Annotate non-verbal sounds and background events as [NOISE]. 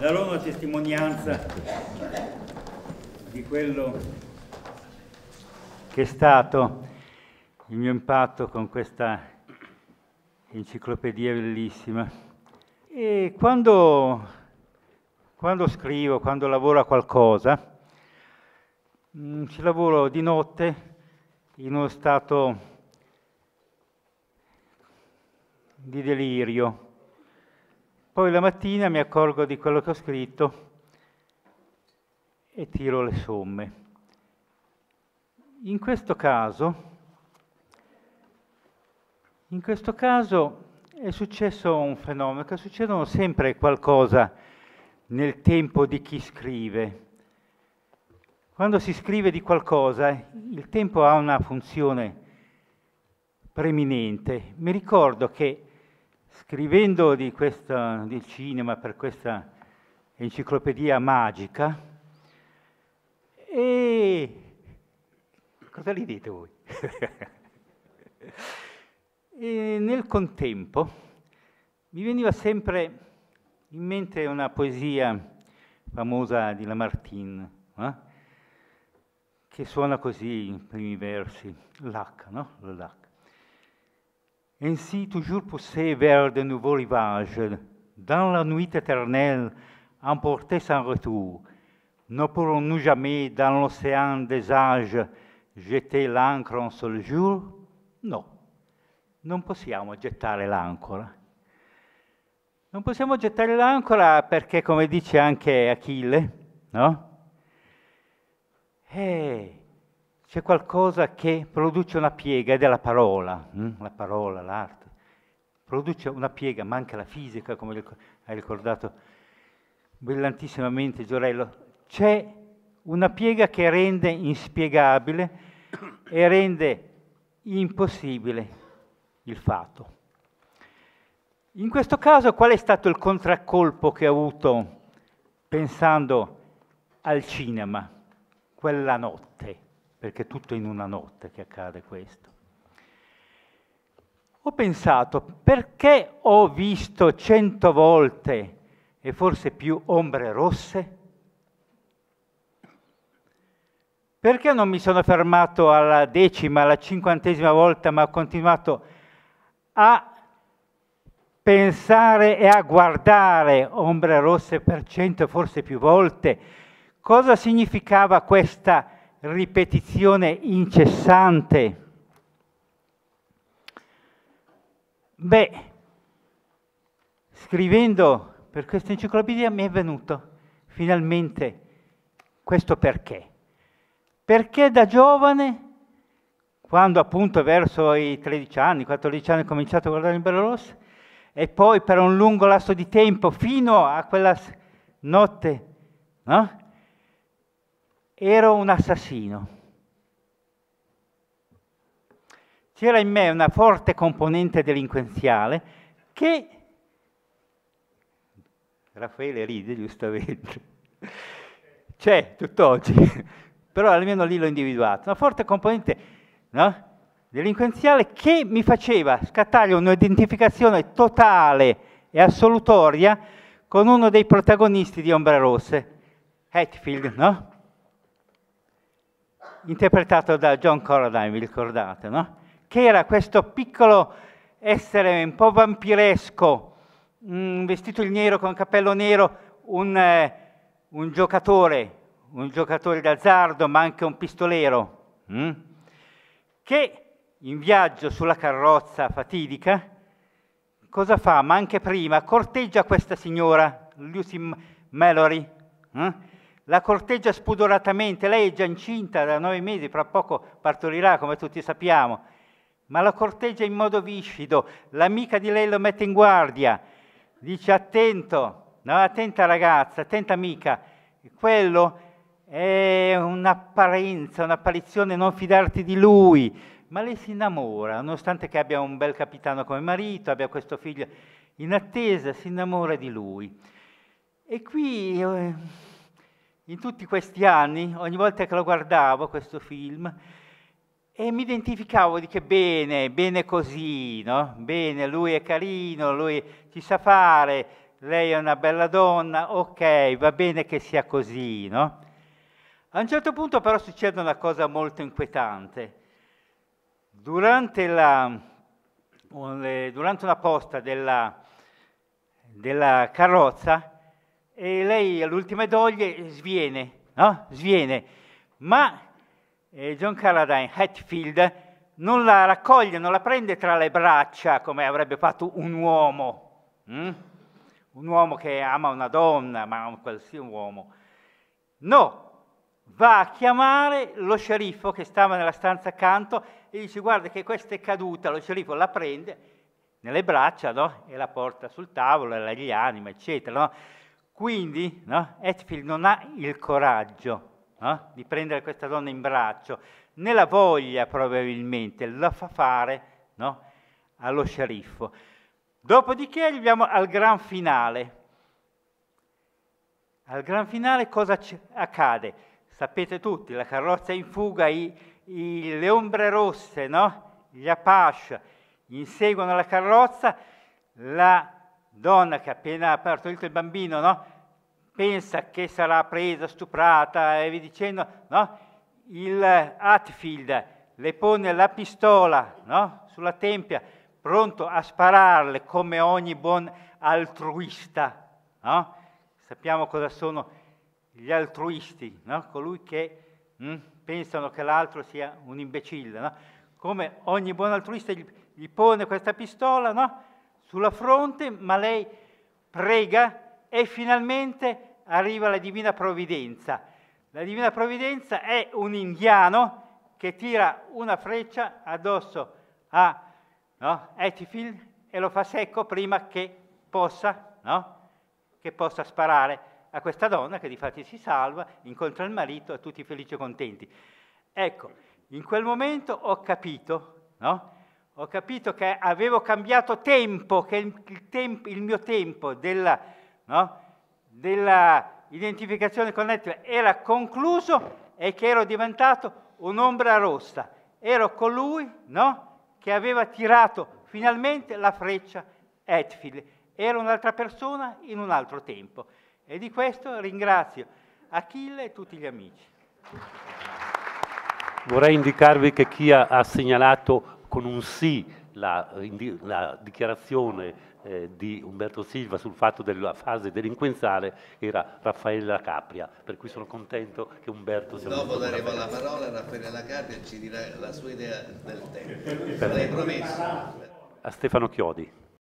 la loro testimonianza di quello che è stato il mio impatto con questa enciclopedia bellissima. E quando, quando scrivo, quando lavoro a qualcosa, mm, ci lavoro di notte in uno stato di delirio poi la mattina mi accorgo di quello che ho scritto e tiro le somme. In questo caso, in questo caso è successo un fenomeno, che succedono sempre qualcosa nel tempo di chi scrive. Quando si scrive di qualcosa, il tempo ha una funzione preminente. Mi ricordo che Scrivendo di questa, del cinema per questa enciclopedia magica, e cosa li dite voi? [LAUGHS] nel contempo mi veniva sempre in mente una poesia famosa di Lamartine, eh? che suona così i primi versi, l'H, no? L'H. Ainsi, toujours poussé vers de nouveaux rivages, dans la nuit éternelle, emporté sans retour, ne pourrons-nous jamais, dans l'océan des âges, jeter l'ancre un seul jour? No, non possiamo gettare l'ancora. Non possiamo gettare l'ancora perché, come dice anche Achille, no? Eh, c'è qualcosa che produce una piega ed è la parola, hm? la parola, l'arte. Produce una piega, ma anche la fisica, come hai ricordato brillantissimamente Giorello. C'è una piega che rende inspiegabile e rende impossibile il fatto. In questo caso qual è stato il contraccolpo che ho avuto pensando al cinema quella notte? perché è tutto in una notte che accade questo. Ho pensato, perché ho visto cento volte e forse più ombre rosse? Perché non mi sono fermato alla decima, alla cinquantesima volta, ma ho continuato a pensare e a guardare ombre rosse per cento, e forse più volte? Cosa significava questa ripetizione incessante. Beh, scrivendo per questa enciclopedia mi è venuto finalmente questo perché. Perché da giovane, quando appunto verso i 13 anni, 14 anni ho cominciato a guardare il Bello Rosso, e poi per un lungo lasso di tempo fino a quella notte, no? ero un assassino. C'era in me una forte componente delinquenziale che, Raffaele ride giustamente, c'è tutt'oggi, però almeno lì l'ho individuato, una forte componente no? delinquenziale che mi faceva scattare un'identificazione totale e assolutoria con uno dei protagonisti di Ombre Rosse, Hatfield, no? interpretato da John Corradine, vi ricordate, no? Che era questo piccolo essere un po' vampiresco, mh, mm, vestito in nero con il cappello nero, un, eh, un, giocatore, un giocatore d'azzardo, ma anche un pistolero, mh? Mm? che in viaggio sulla carrozza fatidica, cosa fa? Ma anche prima corteggia questa signora, Lucy Mallory, mh? Mm? La corteggia spudoratamente, lei è già incinta da nove mesi, fra poco partorirà come tutti sappiamo, ma la corteggia in modo viscido, l'amica di lei lo mette in guardia, dice attento, no, attenta ragazza, attenta amica, quello è un'apparenza, un'apparizione, non fidarti di lui, ma lei si innamora, nonostante che abbia un bel capitano come marito, abbia questo figlio, in attesa si innamora di lui. E qui... Eh, in tutti questi anni, ogni volta che lo guardavo questo film, e mi identificavo, di che bene, bene così, no? Bene, lui è carino, lui ci sa fare, lei è una bella donna, ok, va bene che sia così, no? A un certo punto però succede una cosa molto inquietante. Durante, la, durante una posta della, della carrozza e lei all'ultima doglie sviene, no? sviene. Ma eh, John Carradine, Hatfield, non la raccoglie, non la prende tra le braccia come avrebbe fatto un uomo, mm? un uomo che ama una donna, ma un qualsiasi uomo. No, va a chiamare lo sceriffo che stava nella stanza accanto e dice guarda che questa è caduta, lo sceriffo la prende nelle braccia no? e la porta sul tavolo, e la gli anima, eccetera. No? Quindi no, Hetfield non ha il coraggio no, di prendere questa donna in braccio, né la voglia probabilmente, la fa fare no, allo sceriffo. Dopodiché arriviamo al gran finale. Al gran finale cosa accade? Sapete tutti, la carrozza in fuga, i, i, le ombre rosse, no? gli Apache inseguono la carrozza, la donna che appena ha partorito il bambino, no? pensa che sarà presa, stuprata e vi dicendo, no? il eh, Hatfield le pone la pistola no? sulla tempia, pronto a spararle come ogni buon altruista. No? Sappiamo cosa sono gli altruisti, no? colui che mh, hm, pensano che l'altro sia un imbecille. Come ogni buon altruista gli, gli pone questa pistola, no? sulla fronte, ma lei prega e finalmente arriva la divina provvidenza. La divina provvidenza è un indiano che tira una freccia addosso a no, Etifil e lo fa secco prima che possa, no, che possa sparare a questa donna che di fatti si salva, incontra il marito e tutti felici e contenti. Ecco, in quel momento ho capito no, ho capito che avevo cambiato tempo, che il, tempo, il mio tempo della, no, della identificazione con Netflix era concluso e che ero diventato un'ombra rossa. Ero colui no, che aveva tirato finalmente la freccia Hetfield. Ero un'altra persona in un altro tempo. E di questo ringrazio Achille e tutti gli amici. Vorrei indicarvi che chi ha segnalato con un sì la, la dichiarazione eh, di Umberto Silva sul fatto della fase delinquenziale era Raffaella Capria, per cui sono contento che Umberto sia Dopo daremo la parola a Raffaella Capria e ci dirà la sua idea del tempo. L'hai promesso? A Stefano Chiodi.